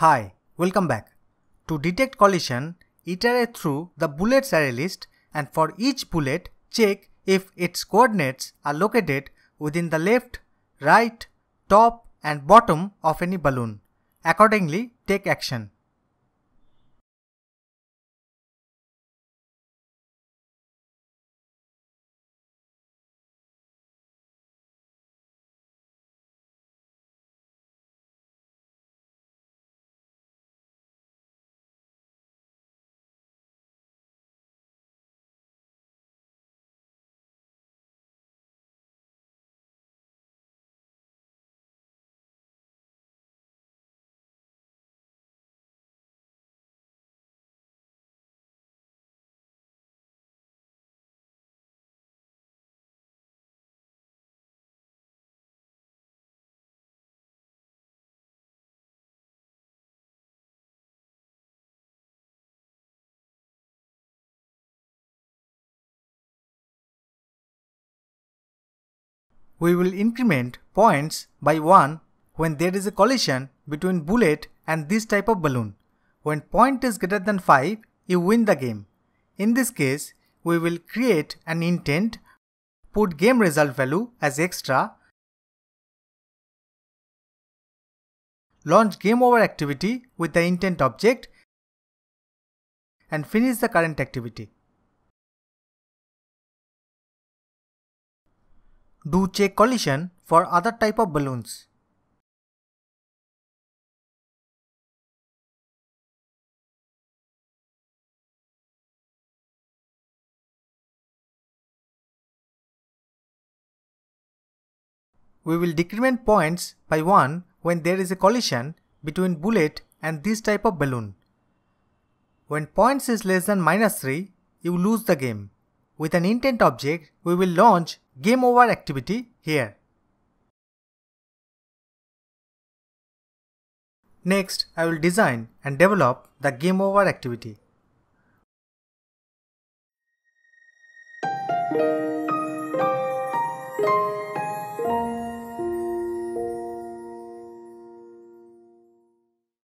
Hi, welcome back. To detect collision, iterate through the bullets array list and for each bullet, check if its coordinates are located within the left, right, top and bottom of any balloon. Accordingly, take action. We will increment points by 1 when there is a collision between bullet and this type of balloon. When point is greater than 5, you win the game. In this case, we will create an intent, put game result value as extra, launch game over activity with the intent object and finish the current activity. Do check collision for other type of balloons. We will decrement points by 1 when there is a collision between bullet and this type of balloon. When points is less than minus 3, you lose the game. With an intent object, we will launch game over activity here. Next, I will design and develop the game over activity.